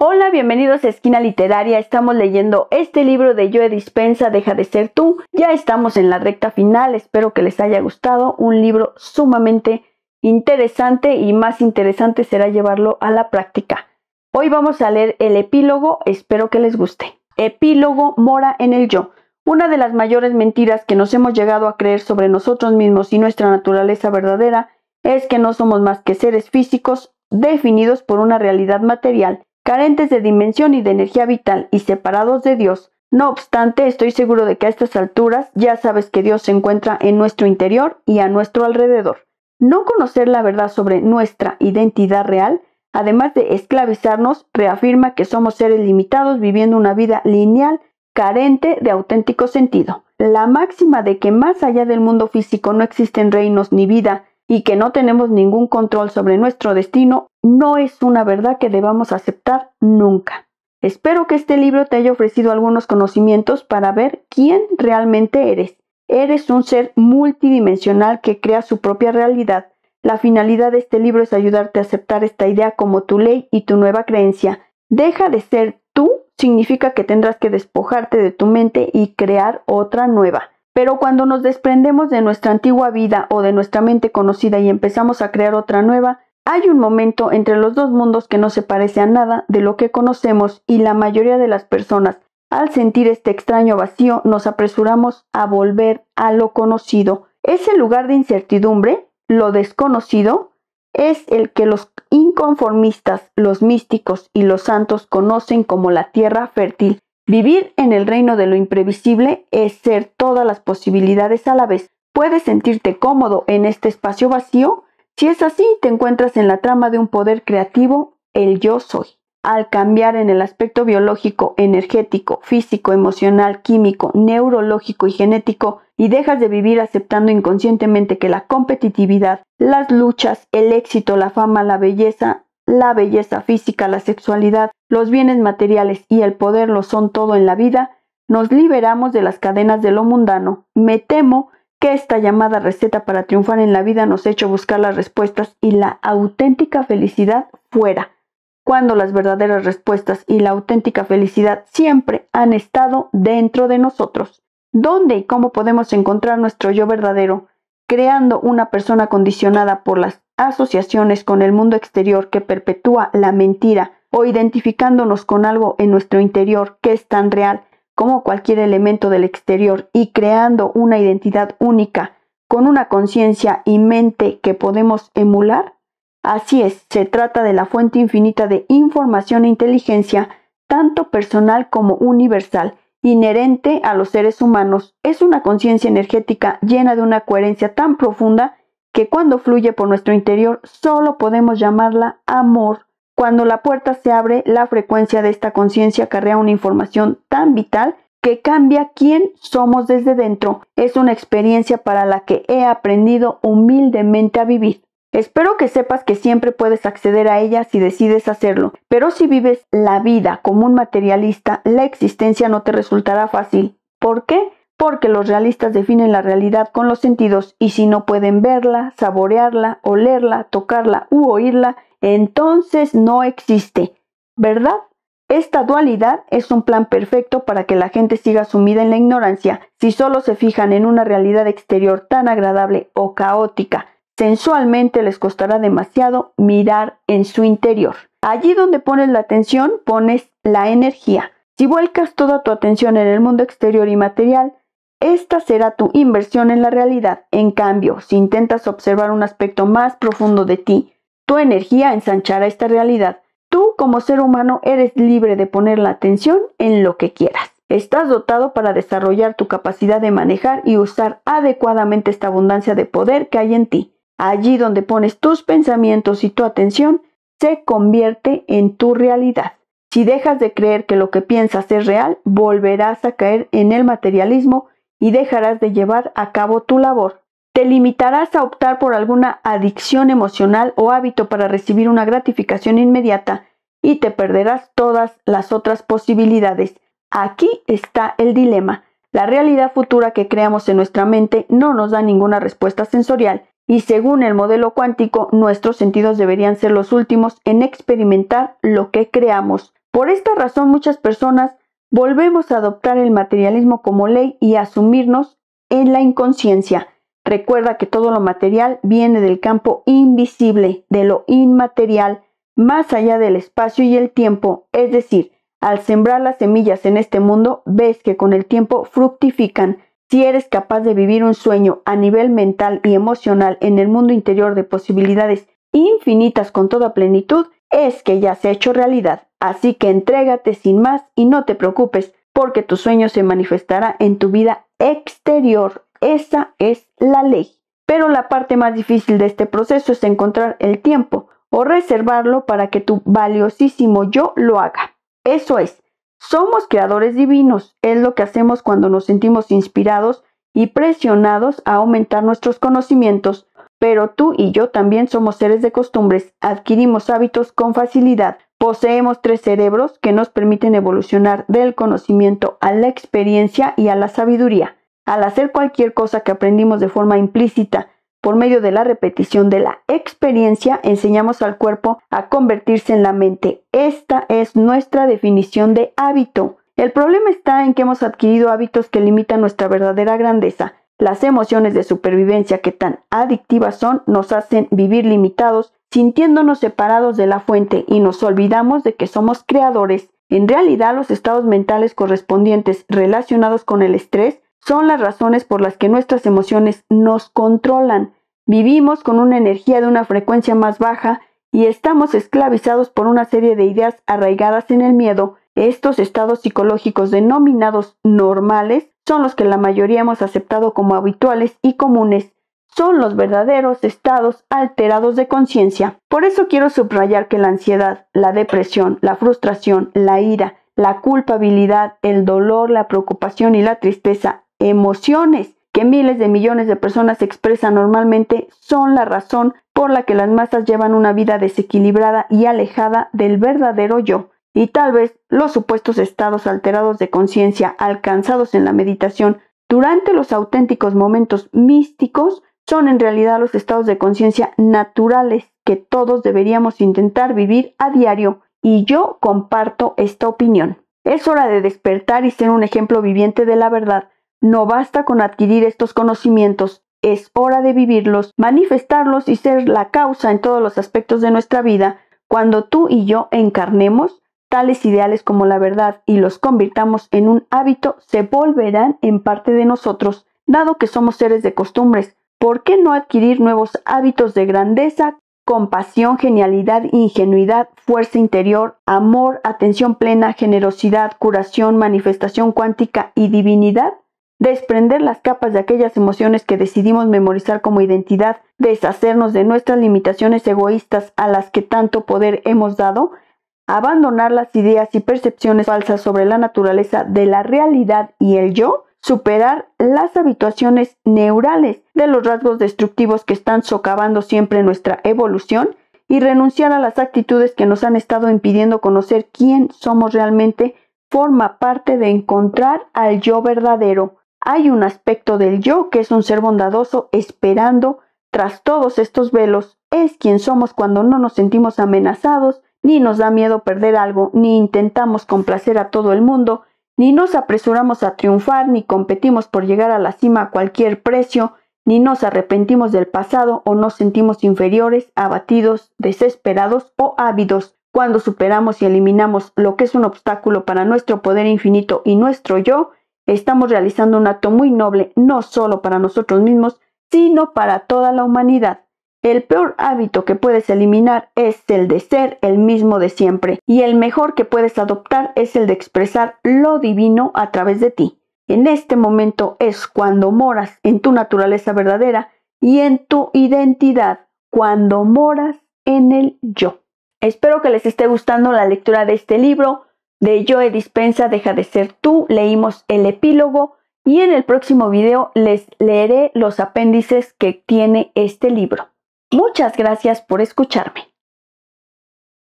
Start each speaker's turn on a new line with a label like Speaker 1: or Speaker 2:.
Speaker 1: Hola, bienvenidos a Esquina Literaria. Estamos leyendo este libro de Joe Dispensa, Deja de ser tú. Ya estamos en la recta final. Espero que les haya gustado. Un libro sumamente interesante y más interesante será llevarlo a la práctica. Hoy vamos a leer el epílogo. Espero que les guste. Epílogo mora en el yo. Una de las mayores mentiras que nos hemos llegado a creer sobre nosotros mismos y nuestra naturaleza verdadera es que no somos más que seres físicos definidos por una realidad material carentes de dimensión y de energía vital y separados de Dios. No obstante, estoy seguro de que a estas alturas ya sabes que Dios se encuentra en nuestro interior y a nuestro alrededor. No conocer la verdad sobre nuestra identidad real, además de esclavizarnos, reafirma que somos seres limitados viviendo una vida lineal carente de auténtico sentido. La máxima de que más allá del mundo físico no existen reinos ni vida, y que no tenemos ningún control sobre nuestro destino, no es una verdad que debamos aceptar nunca. Espero que este libro te haya ofrecido algunos conocimientos para ver quién realmente eres. Eres un ser multidimensional que crea su propia realidad. La finalidad de este libro es ayudarte a aceptar esta idea como tu ley y tu nueva creencia. Deja de ser tú significa que tendrás que despojarte de tu mente y crear otra nueva. Pero cuando nos desprendemos de nuestra antigua vida o de nuestra mente conocida y empezamos a crear otra nueva, hay un momento entre los dos mundos que no se parece a nada de lo que conocemos y la mayoría de las personas, al sentir este extraño vacío, nos apresuramos a volver a lo conocido. Ese lugar de incertidumbre, lo desconocido, es el que los inconformistas, los místicos y los santos conocen como la tierra fértil. Vivir en el reino de lo imprevisible es ser todas las posibilidades a la vez. Puedes sentirte cómodo en este espacio vacío. Si es así, te encuentras en la trama de un poder creativo, el yo soy. Al cambiar en el aspecto biológico, energético, físico, emocional, químico, neurológico y genético, y dejas de vivir aceptando inconscientemente que la competitividad, las luchas, el éxito, la fama, la belleza la belleza física, la sexualidad, los bienes materiales y el poder lo son todo en la vida, nos liberamos de las cadenas de lo mundano. Me temo que esta llamada receta para triunfar en la vida nos ha hecho buscar las respuestas y la auténtica felicidad fuera, cuando las verdaderas respuestas y la auténtica felicidad siempre han estado dentro de nosotros. ¿Dónde y cómo podemos encontrar nuestro yo verdadero? Creando una persona condicionada por las asociaciones con el mundo exterior que perpetúa la mentira o identificándonos con algo en nuestro interior que es tan real como cualquier elemento del exterior y creando una identidad única con una conciencia y mente que podemos emular? Así es, se trata de la fuente infinita de información e inteligencia, tanto personal como universal, inherente a los seres humanos. Es una conciencia energética llena de una coherencia tan profunda que cuando fluye por nuestro interior solo podemos llamarla amor. Cuando la puerta se abre, la frecuencia de esta conciencia acarrea una información tan vital que cambia quién somos desde dentro. Es una experiencia para la que he aprendido humildemente a vivir. Espero que sepas que siempre puedes acceder a ella si decides hacerlo, pero si vives la vida como un materialista, la existencia no te resultará fácil. ¿Por qué? porque los realistas definen la realidad con los sentidos y si no pueden verla, saborearla, olerla, tocarla u oírla, entonces no existe. ¿Verdad? Esta dualidad es un plan perfecto para que la gente siga sumida en la ignorancia si solo se fijan en una realidad exterior tan agradable o caótica. Sensualmente les costará demasiado mirar en su interior. Allí donde pones la atención, pones la energía. Si vuelcas toda tu atención en el mundo exterior y material, esta será tu inversión en la realidad. En cambio, si intentas observar un aspecto más profundo de ti, tu energía ensanchará esta realidad. Tú como ser humano eres libre de poner la atención en lo que quieras. Estás dotado para desarrollar tu capacidad de manejar y usar adecuadamente esta abundancia de poder que hay en ti. Allí donde pones tus pensamientos y tu atención, se convierte en tu realidad. Si dejas de creer que lo que piensas es real, volverás a caer en el materialismo y dejarás de llevar a cabo tu labor. Te limitarás a optar por alguna adicción emocional o hábito para recibir una gratificación inmediata y te perderás todas las otras posibilidades. Aquí está el dilema. La realidad futura que creamos en nuestra mente no nos da ninguna respuesta sensorial y según el modelo cuántico nuestros sentidos deberían ser los últimos en experimentar lo que creamos. Por esta razón muchas personas Volvemos a adoptar el materialismo como ley y a asumirnos en la inconsciencia. Recuerda que todo lo material viene del campo invisible, de lo inmaterial, más allá del espacio y el tiempo. Es decir, al sembrar las semillas en este mundo, ves que con el tiempo fructifican. Si eres capaz de vivir un sueño a nivel mental y emocional en el mundo interior de posibilidades infinitas con toda plenitud, es que ya se ha hecho realidad. Así que entrégate sin más y no te preocupes, porque tu sueño se manifestará en tu vida exterior. Esa es la ley. Pero la parte más difícil de este proceso es encontrar el tiempo o reservarlo para que tu valiosísimo yo lo haga. Eso es, somos creadores divinos, es lo que hacemos cuando nos sentimos inspirados y presionados a aumentar nuestros conocimientos, pero tú y yo también somos seres de costumbres, adquirimos hábitos con facilidad, Poseemos tres cerebros que nos permiten evolucionar del conocimiento a la experiencia y a la sabiduría. Al hacer cualquier cosa que aprendimos de forma implícita por medio de la repetición de la experiencia, enseñamos al cuerpo a convertirse en la mente. Esta es nuestra definición de hábito. El problema está en que hemos adquirido hábitos que limitan nuestra verdadera grandeza. Las emociones de supervivencia que tan adictivas son nos hacen vivir limitados, sintiéndonos separados de la fuente y nos olvidamos de que somos creadores. En realidad los estados mentales correspondientes relacionados con el estrés son las razones por las que nuestras emociones nos controlan. Vivimos con una energía de una frecuencia más baja y estamos esclavizados por una serie de ideas arraigadas en el miedo. Estos estados psicológicos denominados normales son los que la mayoría hemos aceptado como habituales y comunes, son los verdaderos estados alterados de conciencia. Por eso quiero subrayar que la ansiedad, la depresión, la frustración, la ira, la culpabilidad, el dolor, la preocupación y la tristeza, emociones que miles de millones de personas expresan normalmente, son la razón por la que las masas llevan una vida desequilibrada y alejada del verdadero yo y tal vez los supuestos estados alterados de conciencia alcanzados en la meditación durante los auténticos momentos místicos son en realidad los estados de conciencia naturales que todos deberíamos intentar vivir a diario y yo comparto esta opinión. Es hora de despertar y ser un ejemplo viviente de la verdad. No basta con adquirir estos conocimientos, es hora de vivirlos, manifestarlos y ser la causa en todos los aspectos de nuestra vida. Cuando tú y yo encarnemos, tales ideales como la verdad y los convirtamos en un hábito, se volverán en parte de nosotros, dado que somos seres de costumbres. ¿Por qué no adquirir nuevos hábitos de grandeza, compasión, genialidad, ingenuidad, fuerza interior, amor, atención plena, generosidad, curación, manifestación cuántica y divinidad? desprender las capas de aquellas emociones que decidimos memorizar como identidad, deshacernos de nuestras limitaciones egoístas a las que tanto poder hemos dado, abandonar las ideas y percepciones falsas sobre la naturaleza de la realidad y el yo, superar las habituaciones neurales de los rasgos destructivos que están socavando siempre nuestra evolución y renunciar a las actitudes que nos han estado impidiendo conocer quién somos realmente forma parte de encontrar al yo verdadero. Hay un aspecto del yo que es un ser bondadoso esperando tras todos estos velos, es quien somos cuando no nos sentimos amenazados ni nos da miedo perder algo, ni intentamos complacer a todo el mundo, ni nos apresuramos a triunfar, ni competimos por llegar a la cima a cualquier precio, ni nos arrepentimos del pasado o nos sentimos inferiores, abatidos, desesperados o ávidos cuando superamos y eliminamos lo que es un obstáculo para nuestro poder infinito y nuestro yo, estamos realizando un acto muy noble no solo para nosotros mismos, sino para toda la humanidad. El peor hábito que puedes eliminar es el de ser el mismo de siempre y el mejor que puedes adoptar es el de expresar lo divino a través de ti. En este momento es cuando moras en tu naturaleza verdadera y en tu identidad, cuando moras en el yo. Espero que les esté gustando la lectura de este libro de Yo he Dispensa, Deja de ser tú. Leímos el epílogo y en el próximo video les leeré los apéndices que tiene este libro. Muchas gracias por escucharme.